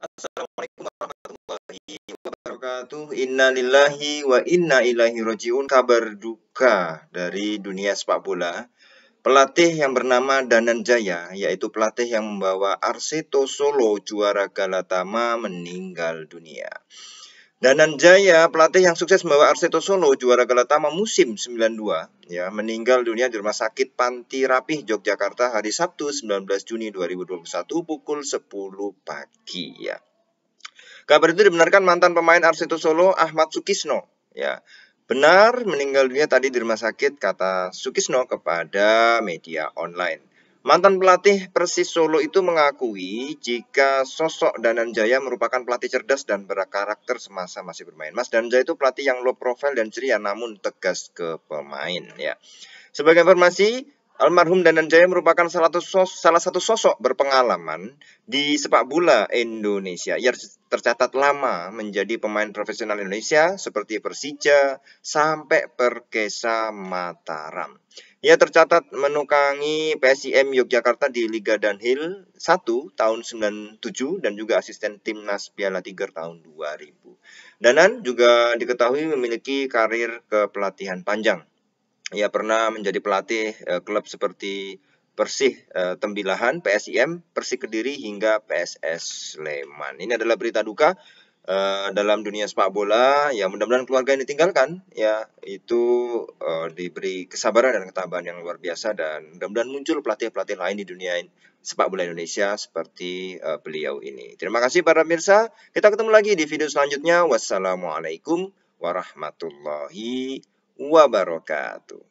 Assalamualaikum warahmatullahi wabarakatuh. Inna lillahi wa inna ilaihi rojiun. Kabar duka dari dunia sepak bola. Pelatih yang bernama Danan Jaya, yaitu pelatih yang membawa Arseto Solo juara Galatama meninggal dunia. Danan Jaya, pelatih yang sukses membawa Arseto Solo juara Galatama musim 92, ya, meninggal dunia di Rumah Sakit Panti Rapih Yogyakarta hari Sabtu 19 Juni 2021 pukul 10 pagi ya. Kabar itu dibenarkan mantan pemain Arseto Solo Ahmad Sukisno ya. Benar meninggal dunia tadi di rumah sakit kata Sukisno kepada media online. Mantan pelatih Persis Solo itu mengakui jika sosok Danan Jaya merupakan pelatih cerdas dan berkarakter semasa masih bermain. Mas Danan Jaya itu pelatih yang low profile dan ceria namun tegas ke pemain ya. Sebagai informasi, Almarhum Danan Jaya merupakan salah satu, sosok, salah satu sosok berpengalaman di sepak bola Indonesia. Ia tercatat lama menjadi pemain profesional Indonesia seperti Persija sampai Perkesa Mataram. Ia tercatat menukangi PSIM Yogyakarta di Liga Danhil 1 tahun 97 dan juga asisten timnas Piala Tiger tahun 2000. Danan juga diketahui memiliki karir kepelatihan panjang ia pernah menjadi pelatih uh, klub seperti Persih eh, uh, Tembilahan, PSIM, Persik Kediri hingga PSS Sleman. Ini adalah berita duka uh, dalam dunia sepak bola. Ya mudah-mudahan keluarga yang ditinggalkan ya itu uh, diberi kesabaran dan ketabahan yang luar biasa dan mudah-mudahan muncul pelatih-pelatih lain di dunia sepak bola Indonesia seperti beliau ini. Terima kasih para pemirsa. Kita ketemu lagi di video selanjutnya. Wassalamualaikum warahmatullahi wabarakatuh wabarakatuh.